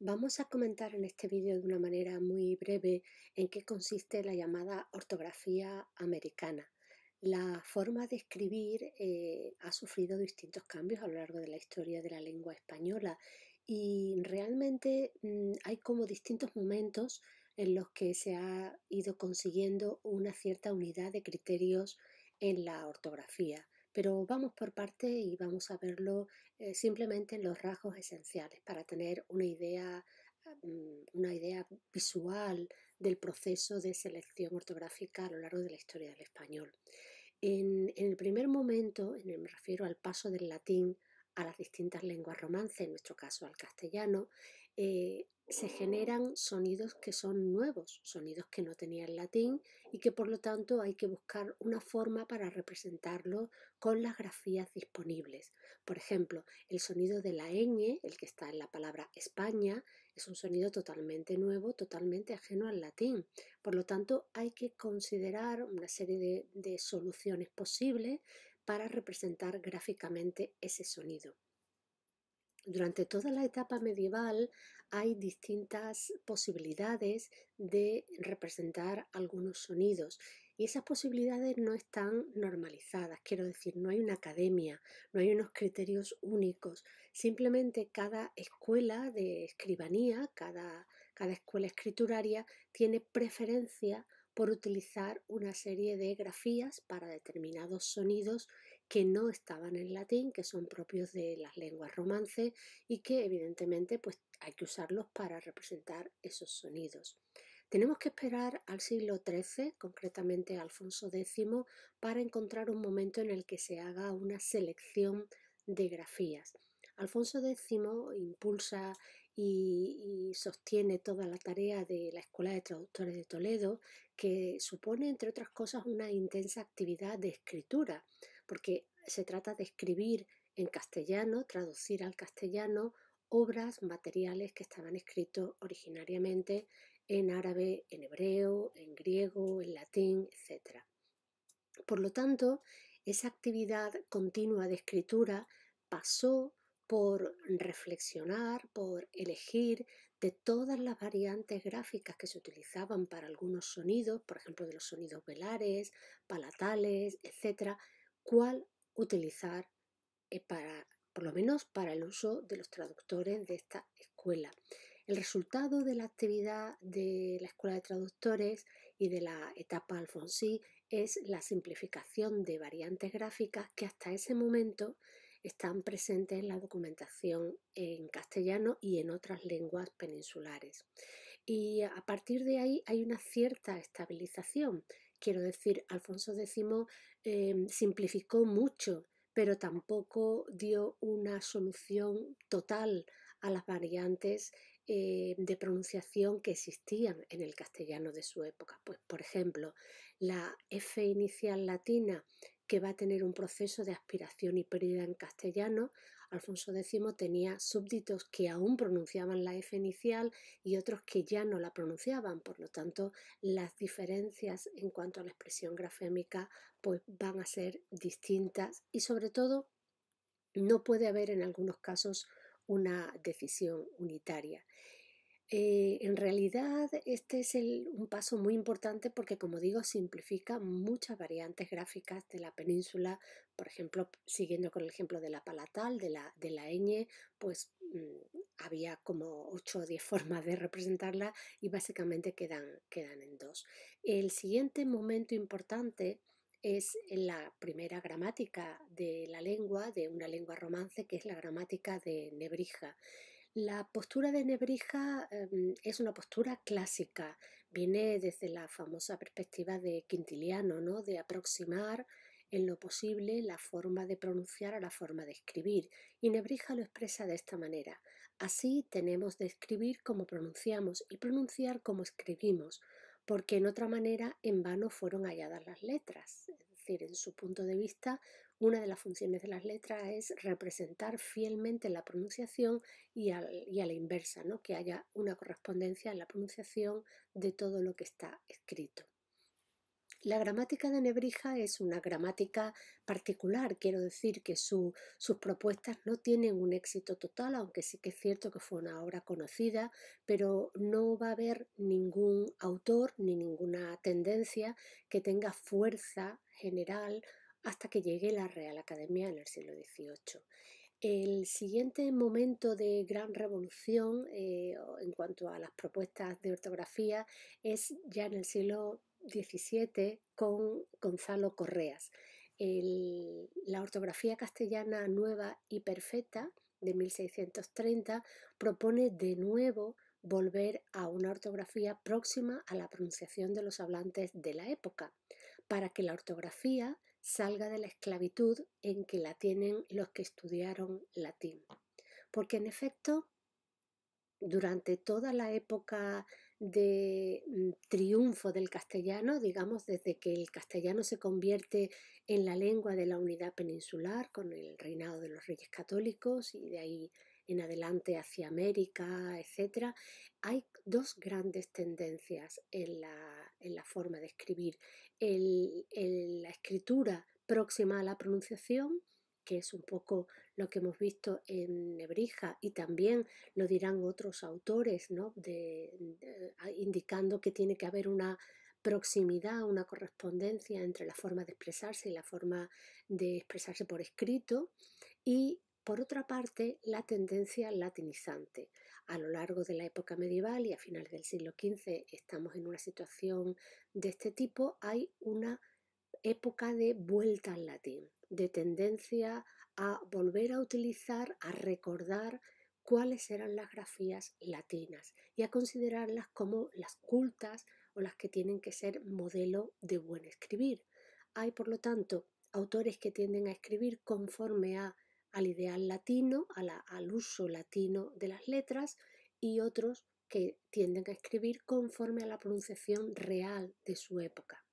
Vamos a comentar en este vídeo de una manera muy breve en qué consiste la llamada ortografía americana. La forma de escribir eh, ha sufrido distintos cambios a lo largo de la historia de la lengua española y realmente mm, hay como distintos momentos en los que se ha ido consiguiendo una cierta unidad de criterios en la ortografía pero vamos por parte y vamos a verlo eh, simplemente en los rasgos esenciales para tener una idea, mm, una idea visual del proceso de selección ortográfica a lo largo de la historia del español. En, el primer momento, en me refiero al paso del latín a las distintas lenguas romances, en nuestro caso al castellano, eh, se generan sonidos que son nuevos, sonidos que no tenía el latín y que por lo tanto hay que buscar una forma para representarlo con las grafías disponibles. Por ejemplo, el sonido de la ñ, el que está en la palabra España, es un sonido totalmente nuevo, totalmente ajeno al latín. Por lo tanto, hay que considerar una serie de, de soluciones posibles para representar gráficamente ese sonido. Durante toda la etapa medieval hay distintas posibilidades de representar algunos sonidos y esas posibilidades no están normalizadas, quiero decir, no hay una academia, no hay unos criterios únicos, simplemente cada escuela de escribanía, cada, escuela escrituraria tiene preferencia por utilizar una serie de grafías para determinados sonidos que no estaban en latín, que son propios de las lenguas romances y que evidentemente pues hay que usarlos para representar esos sonidos. Tenemos que esperar al siglo XIII, concretamente Alfonso X, para encontrar un momento en el que se haga una selección de grafías. Alfonso X impulsa y, y, sostiene toda la tarea de la Escuela de Traductores de Toledo, que supone, entre otras cosas, una intensa actividad de escritura porque se trata de escribir en castellano, traducir al castellano obras, materiales que estaban escritos originariamente en árabe, en hebreo, en griego, en latín, etc. Por lo tanto, esa actividad continua de escritura pasó por reflexionar, por elegir de todas las variantes gráficas que se utilizaban para algunos sonidos, por ejemplo de los sonidos velares, palatales, etc., cuál utilizar eh, para, por lo menos para el uso de los traductores de esta escuela. El resultado de la actividad de la Escuela de Traductores y de la etapa Alfonsí es la simplificación de variantes gráficas que hasta ese momento están presentes en la documentación en castellano y en otras lenguas peninsulares. Y a partir de ahí hay una cierta estabilización Quiero decir, Alfonso X em, simplificó mucho, pero tampoco dio una solución total a las variantes em, de pronunciación que existían en el castellano de su época. Pues, por ejemplo, la F inicial latina que va a tener un proceso de aspiración y pérdida en castellano, Alfonso X tenía súbditos que aún pronunciaban la F inicial y otros que ya no la pronunciaban. Por lo tanto, las diferencias en cuanto a la expresión grafémica pues, van a ser distintas y sobre todo no puede haber en algunos casos una decisión unitaria. Eh, en realidad este es un paso muy importante porque, como digo, simplifica muchas variantes gráficas de la península. Por ejemplo, siguiendo con el ejemplo de la palatal, de la, de ñ, pues mm, había como 8 o 10 formas de representarla y básicamente quedan, quedan en dos. El siguiente momento importante es la primera gramática de la lengua, de una lengua romance, que es la gramática de Nebrija. La postura de Nebrija em, es una postura clásica, viene desde la famosa perspectiva de Quintiliano, ¿no? de aproximar en lo posible la forma de pronunciar a la forma de escribir, y Nebrija lo expresa de esta manera. Así tenemos de escribir como pronunciamos y pronunciar como escribimos, porque en otra manera en vano fueron halladas las letras. Es decir, en su punto de vista una de las funciones de las letras es representar fielmente la pronunciación y, a la inversa, ¿no? que haya una correspondencia en la pronunciación de todo lo que está escrito. La gramática de Nebrija es una gramática particular, quiero decir que sus propuestas no tienen un éxito total, aunque sí que es cierto que fue una obra conocida, pero no va a haber ningún autor ni ninguna tendencia que tenga fuerza general hasta que llegue la Real Academia en el siglo XVIII. El siguiente momento de gran revolución eh, en cuanto a las propuestas de ortografía es ya en el siglo XVII con Gonzalo Correas. la ortografía castellana nueva y perfecta de 1630 propone de nuevo volver a una ortografía próxima a la pronunciación de los hablantes de la época, para que la ortografía salga de la esclavitud en que la tienen los que estudiaron latín. Porque en efecto, durante toda la época de mm, triunfo del castellano, digamos desde que el castellano se convierte en la lengua de la unidad peninsular con el reinado de los reyes católicos y de ahí en adelante hacia América, etc., hay dos grandes tendencias en la, forma de escribir. la escritura próxima a la pronunciación, que es un poco lo que hemos visto en Nebrija y también lo dirán otros autores, ¿no? Ah, indicando que tiene que haber una proximidad, una correspondencia entre la forma de expresarse y la forma de expresarse por escrito y por otra parte, la tendencia latinizante. A lo largo de la época medieval y a finales del siglo XV estamos en una situación de este tipo, hay una época de vuelta al latín, de tendencia a volver a utilizar, a recordar cuáles eran las grafías latinas y a considerarlas como las cultas o las que tienen que ser modelo de buen escribir. Hay, por lo tanto, autores que tienden a escribir conforme a al ideal latino, al uso latino de las letras y otros que tienden a escribir conforme a la pronunciación real de su época.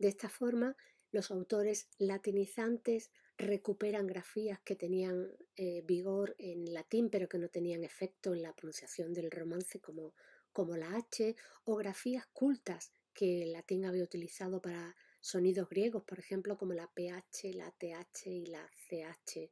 De esta forma, los autores latinizantes recuperan grafías que tenían eh, vigor en latín pero que no tenían efecto en la pronunciación del romance como, como la H o grafías cultas que el latín había utilizado para sonidos griegos, por ejemplo, como la PH, la TH y la CH,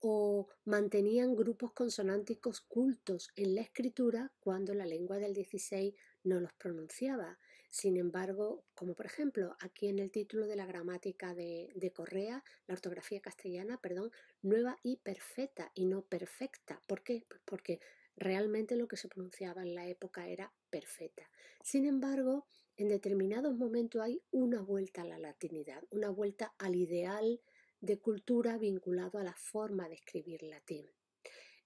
o mantenían grupos consonánticos cultos en la escritura cuando la lengua del 16 no los pronunciaba. Sin embargo, como por ejemplo aquí en el título de la gramática de, de, Correa, la ortografía castellana, perdón, nueva y perfecta y no perfecta. ¿Por qué? Pues porque realmente lo que se pronunciaba en la época era perfecta. Sin embargo, en determinados momentos hay una vuelta a la latinidad, una vuelta al ideal de cultura vinculado a la forma de escribir latín.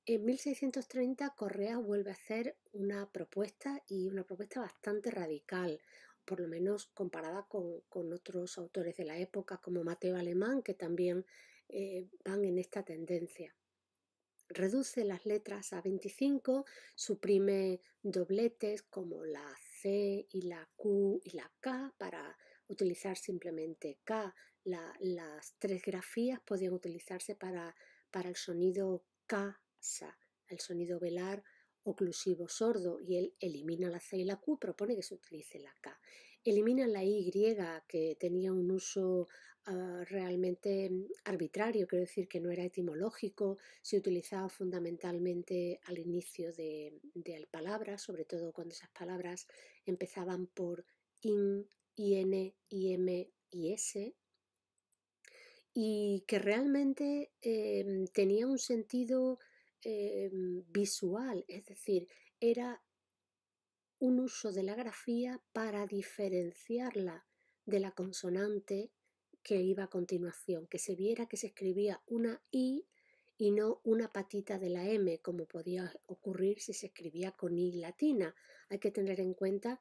En 1630 Correa vuelve a hacer una propuesta y una propuesta bastante radical, por lo menos comparada con, otros autores de la época como Mateo Alemán, que también eh, van en esta tendencia. Reduce las letras a 25, suprime dobletes como la y la Q y la K para utilizar simplemente K. las tres grafías podían utilizarse para, para el sonido casa, el sonido velar oclusivo sordo y él elimina la C y la Q, propone que se utilice la K. Elimina la Y que tenía un uso ah, realmente mm, arbitrario, quiero decir que no era etimológico, se utilizaba fundamentalmente al inicio de, la palabra, sobre todo cuando esas palabras empezaban por in, in, im, S, y que realmente em, tenía un sentido Em, visual, es decir, era un uso de la grafía para diferenciarla de la consonante que iba a continuación, que se viera que se escribía una I y no una patita de la M, como podía ocurrir si se escribía con I latina. Hay que tener en cuenta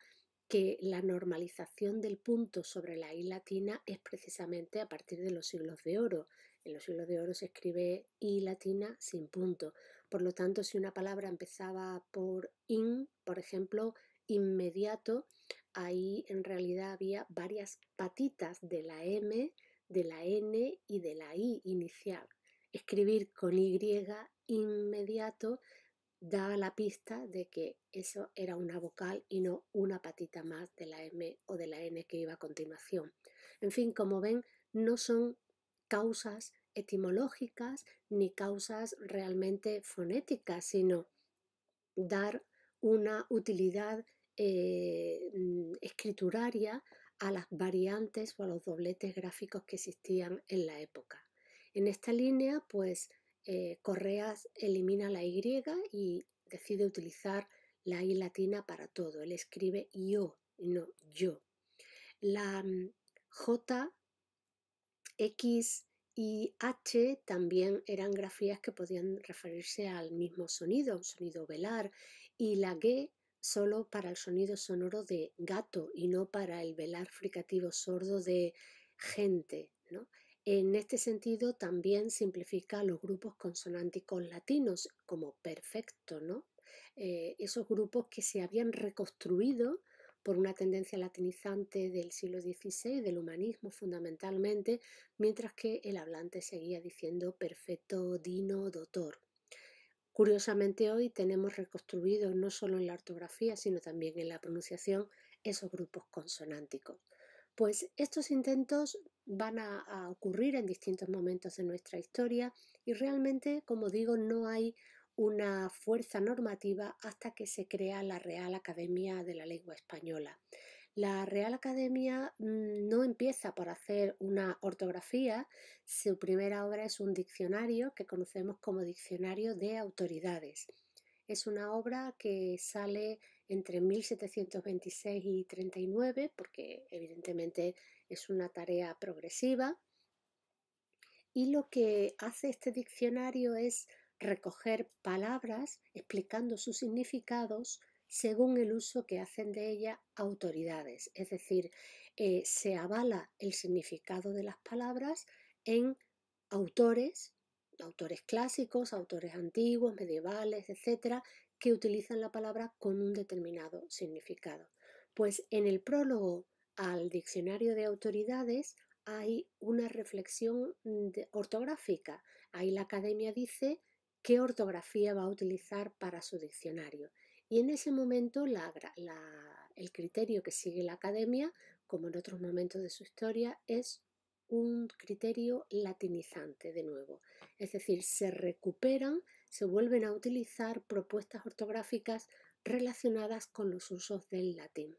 que la normalización del punto sobre la I latina es precisamente a partir de los siglos de oro. En los siglos de oro se escribe I latina sin punto. Por lo tanto, si una palabra empezaba por in, por ejemplo, inmediato, ahí en realidad había varias patitas de la M, de la N y de la I inicial. Escribir con Y inmediato da la pista de que eso era una vocal y no una patita más de la M o de la N que iba a continuación. En fin, como ven, no son causas etimológicas ni causas realmente fonéticas, sino dar una utilidad eh, mm, escrituraria a las variantes o a los dobletes gráficos que existían en la época. En esta línea, pues eh, Correas elimina la Y y decide utilizar la Y latina para todo. Él escribe yo, no yo. La mm, J, X, y H también eran grafías que podían referirse al mismo sonido, un sonido velar, y la G solo para el sonido sonoro de gato y no para el velar fricativo sordo de gente. En este sentido también simplifica los grupos consonánticos latinos como perfecto, ¿no? Eh, esos grupos que se habían reconstruido por una tendencia latinizante del siglo XVI, del humanismo fundamentalmente, mientras que el hablante seguía diciendo perfecto, dino, doctor. Curiosamente hoy tenemos reconstruido no solo en la ortografía, sino también en la pronunciación esos grupos consonánticos. Pues estos intentos van a, ocurrir en distintos momentos de nuestra historia y realmente, como digo, no hay una fuerza normativa hasta que se crea la Real Academia de la Lengua Española. La Real Academia mm, no empieza por hacer una ortografía, su primera obra es un diccionario que conocemos como Diccionario de Autoridades. Es una obra que sale entre 1726 y 39 porque evidentemente es una tarea progresiva y lo que hace este diccionario es recoger palabras explicando sus significados según el uso que hacen de ellas autoridades. Es decir, eh, se avala el significado de las palabras en autores, autores clásicos, autores antiguos, medievales, etcétera, que utilizan la palabra con un determinado significado. Pues en el prólogo al diccionario de autoridades hay una reflexión ortográfica. Ahí la academia dice qué ortografía va a utilizar para su diccionario. Y en ese momento el criterio que sigue la academia, como en otros momentos de su historia, es un criterio latinizante de nuevo. Es decir, se recuperan, se vuelven a utilizar propuestas ortográficas relacionadas con los usos del latín.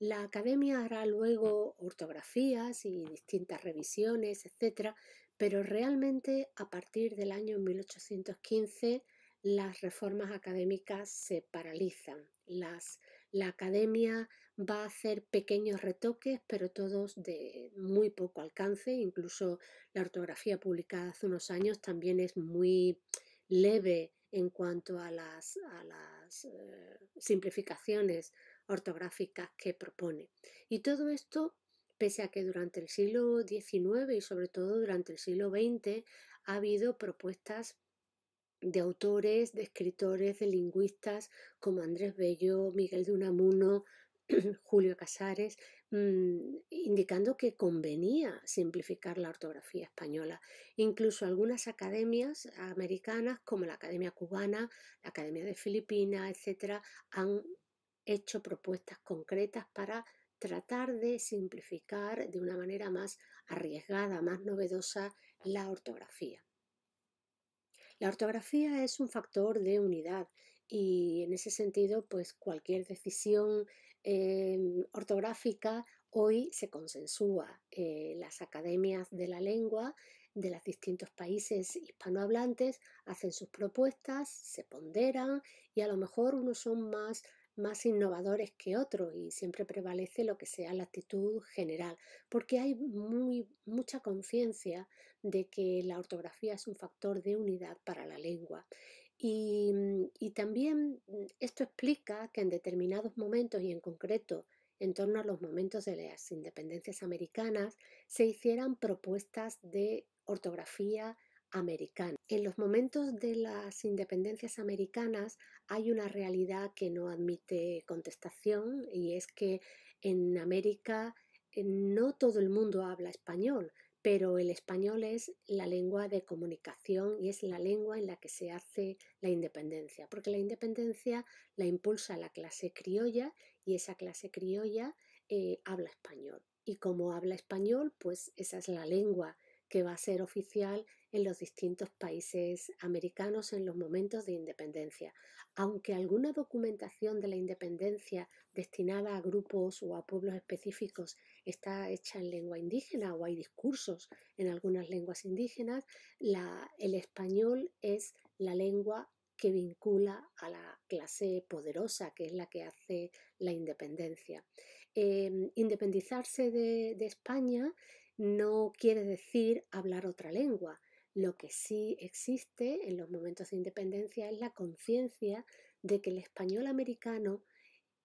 La academia hará luego ortografías y distintas revisiones, etc., pero realmente a partir del año 1815 las reformas académicas se paralizan. la academia va a hacer pequeños retoques, pero todos de muy poco alcance. Incluso la ortografía publicada hace unos años también es muy leve en cuanto a las, eh, simplificaciones ortográficas que propone. Y todo esto pese a que durante el siglo XIX y sobre todo durante el siglo XX ha habido propuestas de autores, de escritores, de lingüistas como Andrés Bello, Miguel de Unamuno, Julio Casares, mm, indicando que convenía simplificar la ortografía española. Incluso algunas academias americanas, como la Academia Cubana, la Academia de Filipinas, etc., han hecho propuestas concretas para tratar de simplificar de una manera más arriesgada, más novedosa, la ortografía. La ortografía es un factor de unidad y en ese sentido, pues cualquier decisión em, ortográfica hoy se consensúa. Eh, las academias de la lengua de los distintos países hispanohablantes hacen sus propuestas, se ponderan y a lo mejor unos son más más innovadores que otros y siempre prevalece lo que sea la actitud general, porque hay muy, mucha conciencia de que la ortografía es un factor de unidad para la lengua. Y, mm, y también mm, esto explica que en determinados momentos y en concreto en torno a los momentos de las independencias americanas se hicieran propuestas de ortografía en los momentos de las independencias americanas hay una realidad que no admite contestación y es que en América eh, no todo el mundo habla español, pero el español es la lengua de comunicación y es la lengua en la que se hace la independencia, porque la independencia la impulsa la clase criolla y esa clase criolla eh, habla español. Y como habla español, pues esa es la lengua que va a ser oficial en los distintos países americanos en los momentos de independencia. Aunque alguna documentación de la independencia destinada a grupos o a pueblos específicos está hecha en lengua indígena o hay discursos en algunas lenguas indígenas, el español es la lengua que vincula a la clase poderosa, que es la que hace la independencia. Eh, independizarse de España no quiere decir hablar otra lengua. Lo que sí existe en los momentos de independencia es la conciencia de que el español americano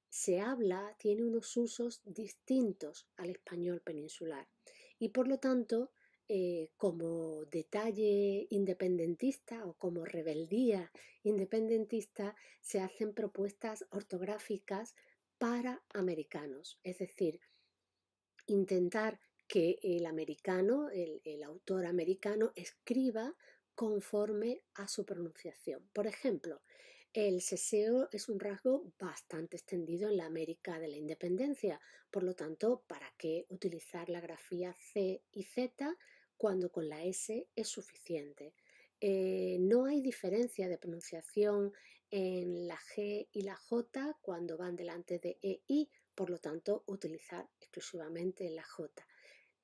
se habla, tiene unos usos distintos al español peninsular. Y por lo tanto, eh, como detalle independentista o como rebeldía independentista, se hacen propuestas ortográficas para americanos. Es decir, intentar que el americano, el, autor americano, escriba conforme a su pronunciación. Por ejemplo, el seseo es un rasgo bastante extendido en la América de la Independencia, por lo tanto, ¿para qué utilizar la grafía C y Z cuando con la S es suficiente? Eh, no hay diferencia de pronunciación en la G y la J cuando van delante de EI, por lo tanto, utilizar exclusivamente la J.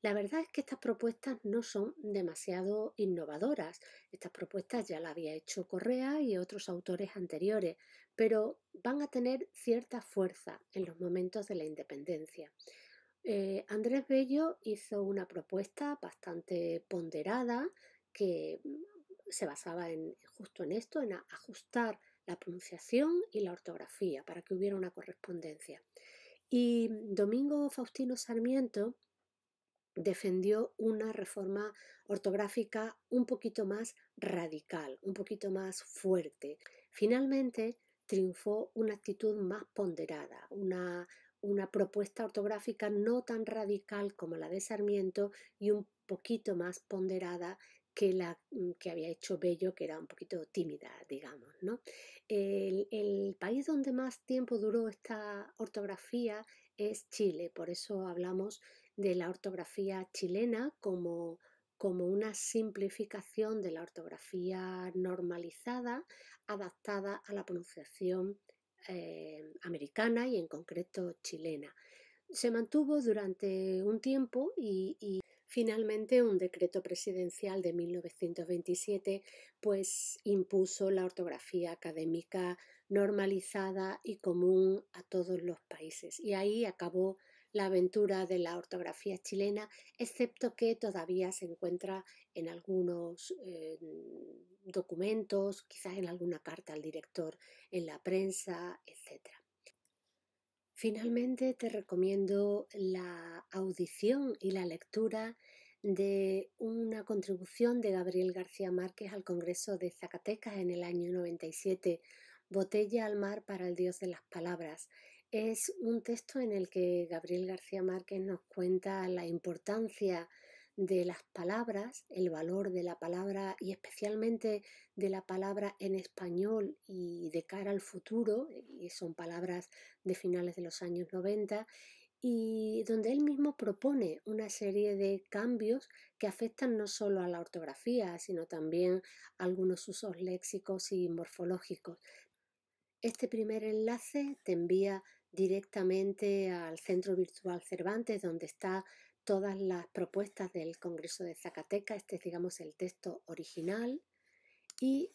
La verdad es que estas propuestas no son demasiado innovadoras. Estas propuestas ya las había hecho Correa y otros autores anteriores, pero van a tener cierta fuerza en los momentos de la independencia. Eh, Andrés Bello hizo una propuesta bastante ponderada que mm, se basaba en, justo en esto, en ajustar la pronunciación y la ortografía para que hubiera una correspondencia. Y Domingo Faustino Sarmiento defendió una reforma ortográfica un poquito más radical, un poquito más fuerte. Finalmente triunfó una actitud más ponderada, una, propuesta ortográfica no tan radical como la de Sarmiento y un poquito más ponderada que la mm, que había hecho Bello, que era un poquito tímida, digamos. ¿no? El, el, país donde más tiempo duró esta ortografía es Chile, por eso hablamos de la ortografía chilena como, como una simplificación de la ortografía normalizada adaptada a la pronunciación eh, americana y en concreto chilena. Se mantuvo durante un tiempo y, y Finalmente, un decreto presidencial de 1927 pues impuso la ortografía académica normalizada y común a todos los países y ahí acabó la aventura de la ortografía chilena, excepto que todavía se encuentra en algunos eh, documentos, quizás en alguna carta al director, en la prensa, etc. Finalmente te recomiendo la audición y la lectura de una contribución de Gabriel García Márquez al Congreso de Zacatecas en el año 97, Botella al mar para el Dios de las Palabras, es un texto en el que Gabriel García Márquez nos cuenta la importancia de las palabras, el valor de la palabra y especialmente de la palabra en español y de cara al futuro, y son palabras de finales de los años 90, y donde él mismo propone una serie de cambios que afectan no solo a la ortografía, sino también a algunos usos léxicos y morfológicos. Este primer enlace te envía directamente al Centro Virtual Cervantes, donde están todas las propuestas del Congreso de Zacatecas. Este es, digamos, el texto original. Y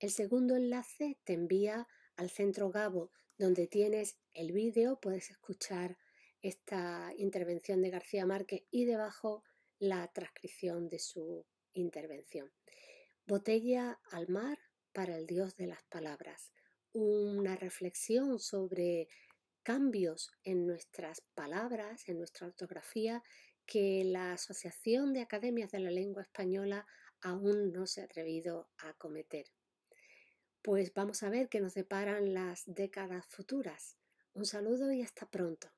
el segundo enlace te envía al Centro Gabo, donde tienes el vídeo, puedes escuchar esta intervención de García Márquez y debajo la transcripción de su intervención. Botella al mar para el dios de las palabras. Una reflexión sobre cambios en nuestras palabras, en nuestra ortografía, que la Asociación de Academias de la Lengua Española aún no se ha atrevido a cometer. Pues vamos a ver qué nos deparan las décadas futuras. Un saludo y hasta pronto.